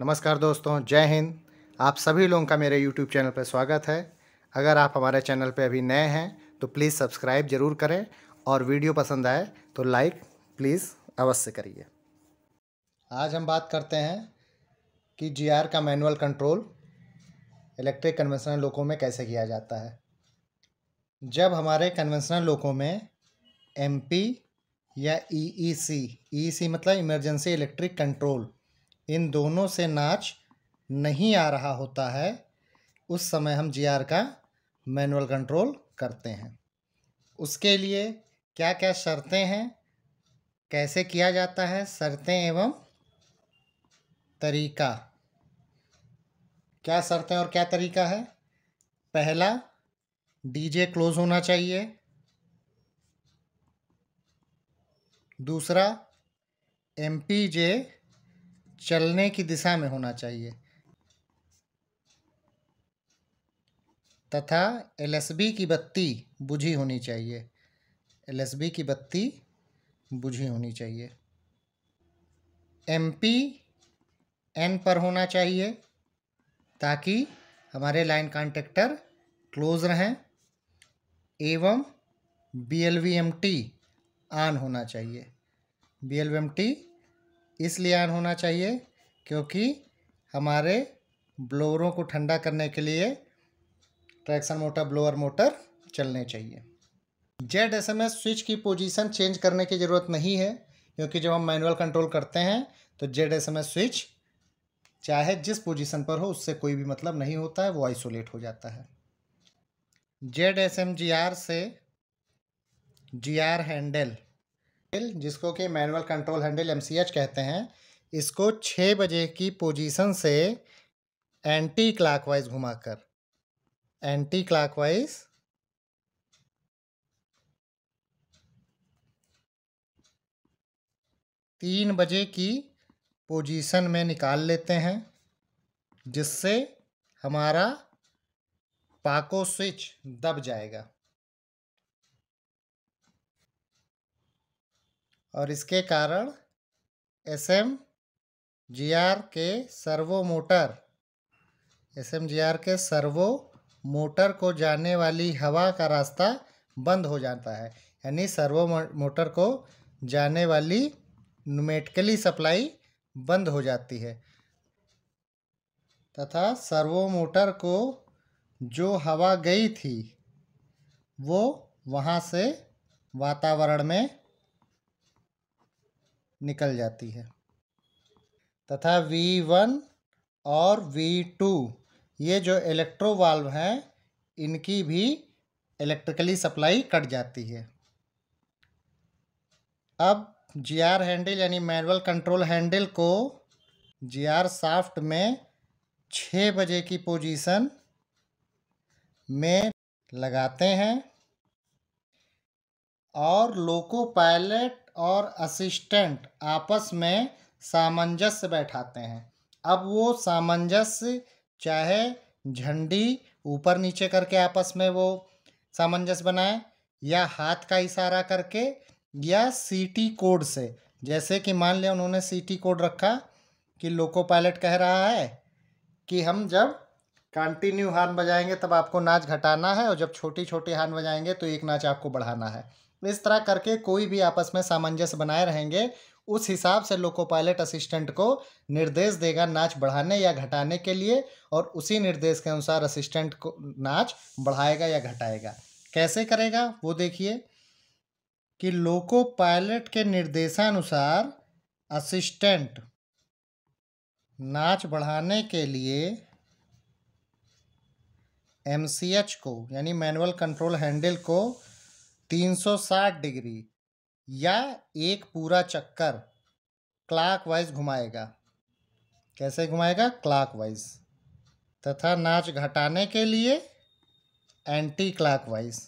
नमस्कार दोस्तों जय हिंद आप सभी लोगों का मेरे यूट्यूब चैनल पर स्वागत है अगर आप हमारे चैनल पर अभी नए हैं तो प्लीज़ सब्सक्राइब ज़रूर करें और वीडियो पसंद आए तो लाइक प्लीज़ अवश्य करिए आज हम बात करते हैं कि जीआर का मैनुअल कंट्रोल इलेक्ट्रिक कन्वेंशनल लोकों में कैसे किया जाता है जब हमारे कन्वेंशनल लोकों में एम या E e C e e मतलब इमरजेंसी इलेक्ट्रिक कंट्रोल इन दोनों से नाच नहीं आ रहा होता है उस समय हम जी का मैनुअल कंट्रोल करते हैं उसके लिए क्या क्या शर्तें हैं कैसे किया जाता है शर्तें एवं तरीका क्या शर्तें और क्या तरीका है पहला डीजे क्लोज होना चाहिए दूसरा एम पी जे चलने की दिशा में होना चाहिए तथा एलएसबी की बत्ती बुझी होनी चाहिए एलएसबी की बत्ती बुझी होनी चाहिए एमपी एन पर होना चाहिए ताकि हमारे लाइन कॉन्टेक्टर क्लोज रहें एवं B L V M T on होना चाहिए B L V M T इसलिए ऑन होना चाहिए क्योंकि हमारे ब्लोअरों को ठंडा करने के लिए ट्रैक्शन मोटर ब्लोअर मोटर चलने चाहिए Z S M S switch की पोजीशन चेंज करने की ज़रूरत नहीं है क्योंकि जब हम मैनुअल कंट्रोल करते हैं तो Z S M S switch चाहे जिस पोजीशन पर हो उससे कोई भी मतलब नहीं होता है वो आइसोलेट हो जाता है Z S M G R से जी आर हैंडल जिसको कि मैनुअल कंट्रोल हैंडल एम कहते हैं इसको छः बजे की पोजीशन से एंटी क्लॉकवाइज घुमाकर एंटी क्लॉकवाइज तीन बजे की पोजीशन में निकाल लेते हैं जिससे हमारा पाको स्विच दब जाएगा और इसके कारण एस एम जी आर के servo motor S M G R के सर्वो मोटर को जाने वाली हवा का रास्ता बंद हो जाता है यानी सर्वो मोटर को जाने वाली नुमेटिकली सप्लाई बंद हो जाती है तथा सर्वो मोटर को जो हवा गई थी वो वहाँ से वातावरण में निकल जाती है तथा वी वन और वी टू ये जो इलेक्ट्रो वाल्व हैं इनकी भी इलेक्ट्रिकली सप्लाई कट जाती है अब जी आर हैंडल यानी मैनुअल कंट्रोल हैंडल को जी आर साफ्ट में छः बजे की पोजीशन में लगाते हैं और लोको पायलट और असिस्टेंट आपस में सामंजस्य बैठाते हैं अब वो सामंजस्य चाहे झंडी ऊपर नीचे करके आपस में वो सामंजस्य बनाए या हाथ का इशारा करके या सीटी कोड से जैसे कि मान लिया उन्होंने सीटी कोड रखा कि लोको पायलट कह रहा है कि हम जब कंटिन्यू हार्न बजाएंगे तब आपको नाच घटाना है और जब छोटी छोटी हार्न बजाएंगे तो एक नाच आपको बढ़ाना है इस तरह करके कोई भी आपस में सामंजस्य बनाए रहेंगे उस हिसाब से लोको पायलट असिस्टेंट को निर्देश देगा नाच बढ़ाने या घटाने के लिए और उसी निर्देश के अनुसार असिस्टेंट को नाच बढ़ाएगा या घटाएगा कैसे करेगा वो देखिए कि लोको पायलट के निर्देशानुसार असिस्टेंट नाच बढ़ाने के लिए एम को यानी मैनुअल कंट्रोल हैंडल को 360 डिग्री या एक पूरा चक्कर वाइज घुमाएगा कैसे घुमाएगा वाइज तथा नाच घटाने के लिए एंटी वाइज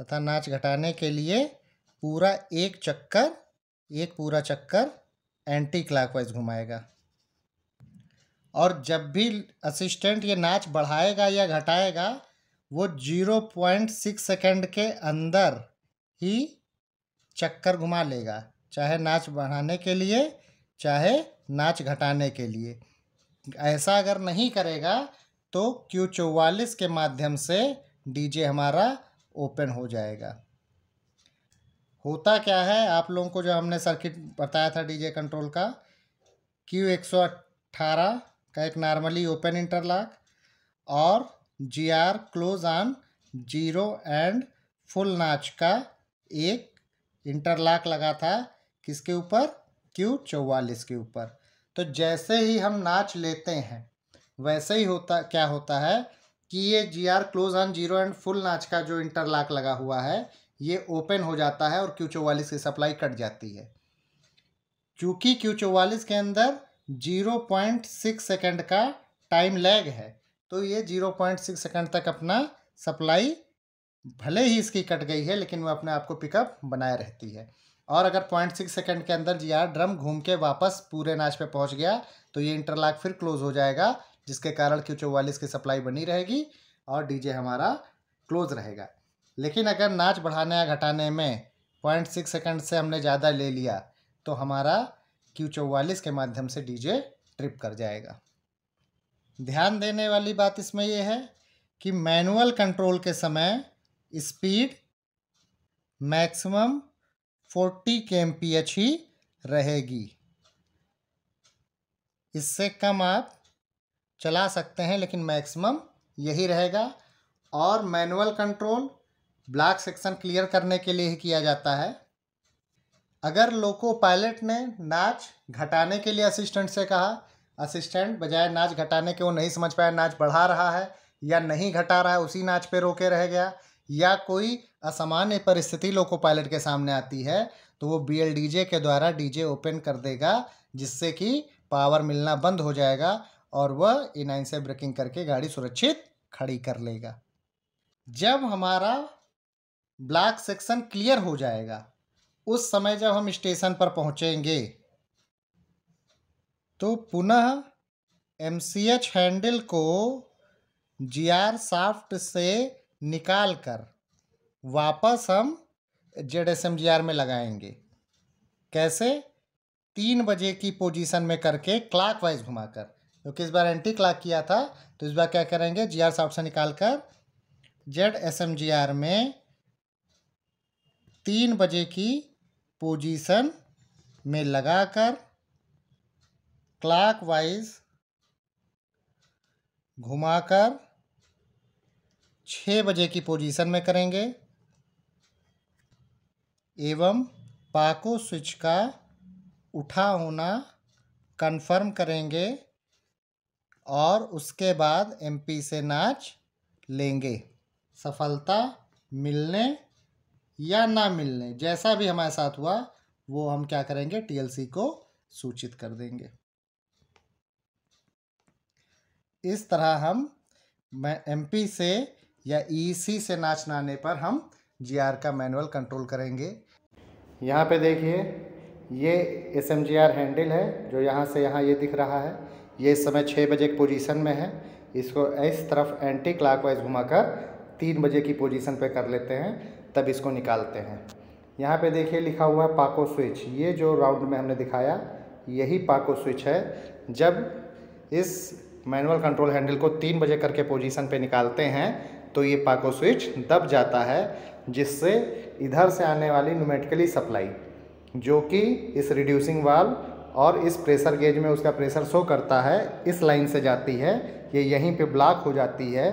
तथा नाच घटाने के लिए पूरा एक चक्कर एक पूरा चक्कर एंटी वाइज घुमाएगा और जब भी असिस्टेंट ये नाच बढ़ाएगा या घटाएगा वो जीरो पॉइंट सिक्स सेकेंड के अंदर ही चक्कर घुमा लेगा चाहे नाच बढ़ाने के लिए चाहे नाच घटाने के लिए ऐसा अगर नहीं करेगा तो क्यू चौवालीस के माध्यम से डीजे हमारा ओपन हो जाएगा होता क्या है आप लोगों को जो हमने सर्किट बताया था डीजे कंट्रोल का क्यू एक सौ अट्ठारह का एक नॉर्मली ओपन इंटरलॉक और G R close on zero and full notch का एक इंटरलॉक लगा था किसके ऊपर क्यू चौवालीस के ऊपर तो जैसे ही हम नाच लेते हैं वैसे ही होता क्या होता है कि ये G R close on zero and full notch का जो इंटरलॉक लगा हुआ है ये ओपन हो जाता है और क्यू चौवालीस की सप्लाई कट जाती है चूँकि क्यू चौवालीस के अंदर जीरो पॉइंट सिक्स सेकेंड का टाइम लैग है तो ये जीरो पॉइंट सिक्स सेकेंड तक अपना सप्लाई भले ही इसकी कट गई है लेकिन वो अपने आप को पिकअप बनाए रहती है और अगर पॉइंट सिक्स सेकेंड के अंदर जी आर ड्रम घूम के वापस पूरे नाच पे पहुंच गया तो ये इंटरलॉक फिर क्लोज हो जाएगा जिसके कारण क्यू चौवालीस की सप्लाई बनी रहेगी और जे हमारा क्लोज रहेगा लेकिन अगर नाच बढ़ाने या घटाने में पॉइंट सिक्स सेकेंड से हमने ज़्यादा ले लिया तो हमारा क्यू चौवालीस के माध्यम से डीजे ट्रिप कर जाएगा ध्यान देने वाली बात इसमें यह है कि मैनुअल कंट्रोल के समय स्पीड मैक्सिमम 40 के ही रहेगी इससे कम आप चला सकते हैं लेकिन मैक्सिमम यही रहेगा और manual control black section clear करने के लिए ही किया जाता है अगर लोको पायलट ने नाच घटाने के लिए असिस्टेंट से कहा असिस्टेंट बजाय नाच घटाने के वो नहीं समझ पाया नाच बढ़ा रहा है या नहीं घटा रहा है उसी नाच पे रोके रह गया या कोई असामान्य परिस्थिति लोको पायलट के सामने आती है तो वो बी के द्वारा जे ओपन कर देगा जिससे कि पावर मिलना बंद हो जाएगा और वह नाइन से ब्रेकिंग करके गाड़ी सुरक्षित खड़ी कर लेगा जब हमारा ब्लैक सेक्शन क्लियर हो जाएगा उस समय जब हम स्टेशन पर पहुँचेंगे तो पुनः एम सी एच हैंडल को जी आर साफ्ट से निकाल कर वापस हम Z S M G R में लगाएंगे कैसे तीन बजे की पोजीशन में करके क्लाक वाइज घुमाकर क्योंकि तो इस बार एंटी क्लाक किया था तो इस बार क्या करेंगे जी आर साफ्ट से निकाल कर Z S M G R में तीन बजे की पोजीशन में लगाकर क्लॉकवाइज घुमाकर छः बजे की पोजीशन में करेंगे एवं पाको स्विच का उठा होना कंफर्म करेंगे और उसके बाद एमपी से नाच लेंगे सफलता मिलने या ना मिलने जैसा भी हमारे साथ हुआ वो हम क्या करेंगे टीएलसी को सूचित कर देंगे इस तरह हम मैं एमपी से या ईसी e से नाच आने पर हम जीआर का मैनुअल कंट्रोल करेंगे यहाँ पे देखिए ये S M G R handle है जो यहाँ से यहाँ ये दिख रहा है ये इस समय छः बजे की पोजीशन में है इसको इस तरफ एंटी क्लॉकवाइज घुमाकर तीन बजे की पोजीशन पे कर लेते हैं तब इसको निकालते हैं यहाँ पे देखिए लिखा हुआ है पाको स्विच ये जो राउंड में हमने दिखाया यही पाको स्विच है जब इस मैनुअल कंट्रोल हैंडल को तीन बजे करके पोजीशन पे निकालते हैं तो ये पाको स्विच दब जाता है जिससे इधर से आने वाली न्यूमेटिकली सप्लाई जो कि इस रिड्यूसिंग वाल और इस प्रेशर गेज में उसका प्रेशर शो करता है इस लाइन से जाती है ये यहीं पे ब्लॉक हो जाती है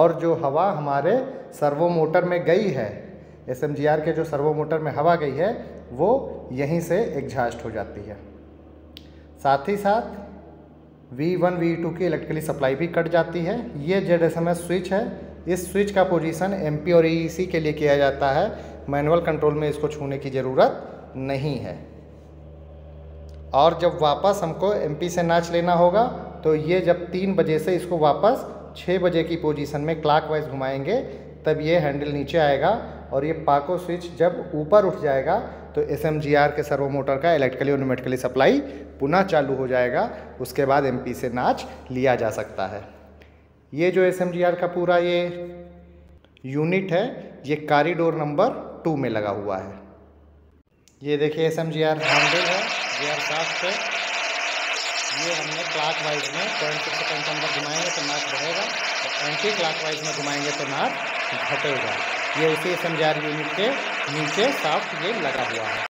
और जो हवा हमारे सर्वो मोटर में गई है एस के जो सर्वो मोटर में हवा गई है वो यहीं से एग्जास्ट हो जाती है साथ ही साथ वी वन वी टू की इलेक्ट्रिकली सप्लाई भी कट जाती है ये जेड एस स्विच है इस स्विच का पोजीशन एम पी और ई e सी e के लिए किया जाता है मैनुअल कंट्रोल में इसको छूने की ज़रूरत नहीं है और जब वापस हमको एम पी से नाच लेना होगा तो ये जब तीन बजे से इसको वापस छः बजे की पोजीशन में क्लाक वाइज घुमाएंगे तब ये हैंडल नीचे आएगा और ये पाको स्विच जब ऊपर उठ जाएगा तो एस के सर्वो मोटर का इलेक्ट्रिकली और न्यूमेटिकली सप्लाई पुनः चालू हो जाएगा उसके बाद एम से नाच लिया जा सकता है ये जो एस का पूरा ये यूनिट है ये कॉरिडोर नंबर टू में लगा हुआ है ये देखिए S M G R handle है जी आर सात ये हमने क्लाक वाइज में ट्वेंटी सिक्स सेकेंड घुमाएंगे तो नाच बढ़ेगा और एंटी क्लाक वाइज में घुमाएंगे तो नाच घटेगा ये उसी S M G R unit के नीचे साफ ये लगा हुआ है।